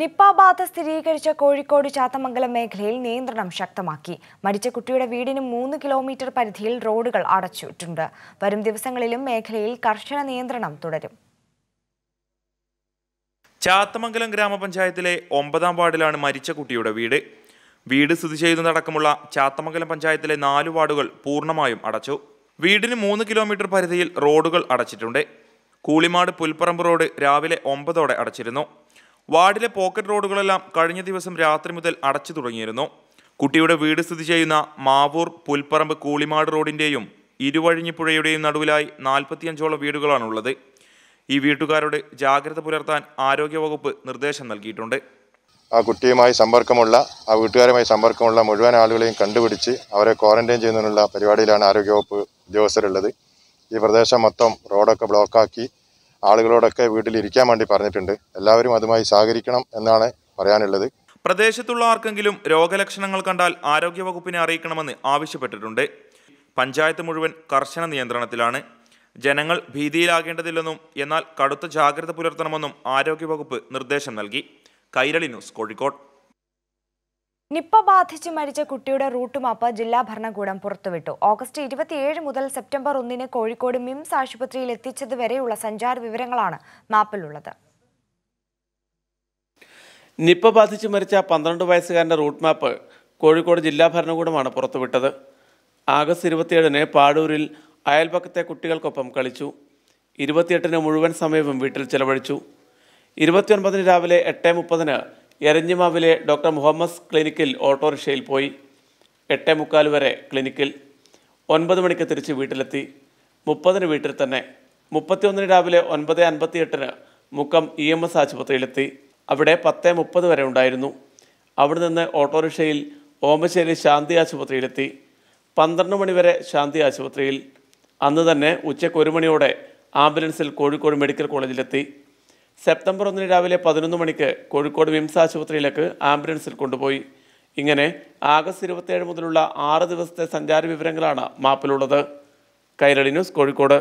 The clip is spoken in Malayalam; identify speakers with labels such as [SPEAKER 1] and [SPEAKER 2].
[SPEAKER 1] നിപ്പ ബാധ സ്ഥിരീകരിച്ച കോഴിക്കോട് ചാത്തമംഗലം മേഖലയിൽ നിയന്ത്രണം ശക്തമാക്കി മരിച്ച കുട്ടിയുടെ വീടിന് മൂന്ന് കിലോമീറ്റർ പരിധിയിൽ റോഡുകൾ അടച്ചിട്ടുണ്ട് വരും ദിവസങ്ങളിലും മേഖലയിൽ കർശന നിയന്ത്രണം തുടരും
[SPEAKER 2] ചാത്തമംഗലം ഗ്രാമപഞ്ചായത്തിലെ ഒമ്പതാം വാർഡിലാണ് മരിച്ച കുട്ടിയുടെ വീട് വീട് സ്ഥിതി ചെയ്യുന്നതടക്കമുള്ള ചാത്തമംഗലം പഞ്ചായത്തിലെ നാല് വാർഡുകൾ പൂർണ്ണമായും അടച്ചു വീടിന് മൂന്ന് കിലോമീറ്റർ പരിധിയിൽ റോഡുകൾ അടച്ചിട്ടുണ്ട് കൂളിമാട് പുൽപ്പറമ്പ് റോഡ് രാവിലെ ഒമ്പതോടെ അടച്ചിരുന്നു വാർഡിലെ പോക്കറ്റ് റോഡുകളെല്ലാം കഴിഞ്ഞ ദിവസം രാത്രി മുതൽ അടച്ചു തുടങ്ങിയിരുന്നു കുട്ടിയുടെ വീട് സ്ഥിതി ചെയ്യുന്ന മാവൂർ പുൽപ്പറമ്പ് കൂളിമാട് റോഡിൻ്റെയും ഇരുവഴിഞ്ഞിപ്പുഴയുടെയും നടുവിലായി നാൽപ്പത്തിയഞ്ചോളം വീടുകളാണുള്ളത് ഈ വീട്ടുകാരോട് ജാഗ്രത പുലർത്താൻ ആരോഗ്യവകുപ്പ് നിർദ്ദേശം
[SPEAKER 3] നൽകിയിട്ടുണ്ട് ആ കുട്ടിയുമായി സമ്പർക്കമുള്ള ആ വീട്ടുകാരുമായി സമ്പർക്കമുള്ള മുഴുവൻ ആളുകളെയും കണ്ടുപിടിച്ച് അവരെ ക്വാറന്റൈൻ ചെയ്യുന്നതിനുള്ള പരിപാടിയിലാണ് ആരോഗ്യവകുപ്പ് ഉദ്യോഗസ്ഥരുള്ളത് ഈ പ്രദേശം മൊത്തം റോഡൊക്കെ ബ്ലോക്കാക്കി ആളുകളോടൊക്കെ വീട്ടിലിരിക്കാൻ വേണ്ടി പറഞ്ഞിട്ടുണ്ട് എല്ലാവരും അതുമായി സഹകരിക്കണം എന്നാണ് പറയാനുള്ളത്
[SPEAKER 2] പ്രദേശത്തുള്ള ആർക്കെങ്കിലും രോഗലക്ഷണങ്ങൾ കണ്ടാൽ ആരോഗ്യവകുപ്പിനെ അറിയിക്കണമെന്ന് ആവശ്യപ്പെട്ടിട്ടുണ്ട് പഞ്ചായത്ത് മുഴുവൻ കർശന നിയന്ത്രണത്തിലാണ് ജനങ്ങൾ ഭീതിയിലാകേണ്ടതില്ലെന്നും എന്നാൽ കടുത്ത ജാഗ്രത പുലർത്തണമെന്നും ആരോഗ്യവകുപ്പ് നിർദ്ദേശം നൽകി കൈരളി ന്യൂസ് കോഴിക്കോട്
[SPEAKER 1] നിപ്പ ബാധിച്ച് മരിച്ച കുട്ടിയുടെ റൂട്ട് മാപ്പ് ജില്ലാ ഭരണകൂടം പുറത്തുവിട്ടു ഓഗസ്റ്റ് ഇരുപത്തിയേഴ് മുതൽ സെപ്റ്റംബർ ഒന്നിന് കോഴിക്കോട് മിംസ് ആശുപത്രിയിൽ എത്തിച്ചതുവരെയുള്ള സഞ്ചാര വിവരങ്ങളാണ് മാപ്പിലുള്ളത്
[SPEAKER 4] നിപ്പ ബാധിച്ച് മരിച്ച പന്ത്രണ്ട് വയസ്സുകാരൻ്റെ റൂട്ട് മാപ്പ് കോഴിക്കോട് ജില്ലാ ഭരണകൂടമാണ് പുറത്തുവിട്ടത് ആഗസ്റ്റ് ഇരുപത്തിയേഴിന് പാടൂരിൽ അയൽപക്കത്തെ കുട്ടികൾക്കൊപ്പം കളിച്ചു ഇരുപത്തിയെട്ടിന് മുഴുവൻ സമയവും വീട്ടിൽ ചെലവഴിച്ചു ഇരുപത്തിയൊൻപതിന് രാവിലെ എട്ട് മുപ്പതിന് എരഞ്ഞിമാവിലെ ഡോക്ടർ മുഹമ്മദ് ക്ലിനിക്കിൽ ഓട്ടോറിക്ഷയിൽ പോയി എട്ടേ മുക്കാൽ വരെ ക്ലിനിക്കിൽ ഒൻപത് മണിക്ക് തിരിച്ച് വീട്ടിലെത്തി മുപ്പതിന് വീട്ടിൽ തന്നെ മുപ്പത്തിയൊന്നിന് രാവിലെ ഒൻപത് അൻപത്തി എട്ടിന് മുക്കം ഇ എം എസ് ആശുപത്രിയിലെത്തി അവിടെ പത്ത് മുപ്പത് വരെ ഉണ്ടായിരുന്നു അവിടെ നിന്ന് ഓട്ടോറിക്ഷയിൽ ഓമശ്ശേരി ശാന്തി ആശുപത്രിയിലെത്തി പന്ത്രണ്ട് മണിവരെ ശാന്തി ആശുപത്രിയിൽ അന്ന് തന്നെ ഉച്ചയ്ക്ക് ഒരു മണിയോടെ ആംബുലൻസിൽ കോഴിക്കോട് മെഡിക്കൽ കോളേജിലെത്തി സെപ്റ്റംബർ ഒന്നിന് രാവിലെ പതിനൊന്ന് മണിക്ക് കോഴിക്കോട് വിംസ് ആശുപത്രിയിലേക്ക് ആംബുലൻസിൽ കൊണ്ടുപോയി ഇങ്ങനെ ആഗസ്റ്റ് ഇരുപത്തിയേഴ് മുതലുള്ള ആറ് ദിവസത്തെ സഞ്ചാര വിവരങ്ങളാണ് മാപ്പിലുള്ളത് കൈരളി ന്യൂസ് കോഴിക്കോട്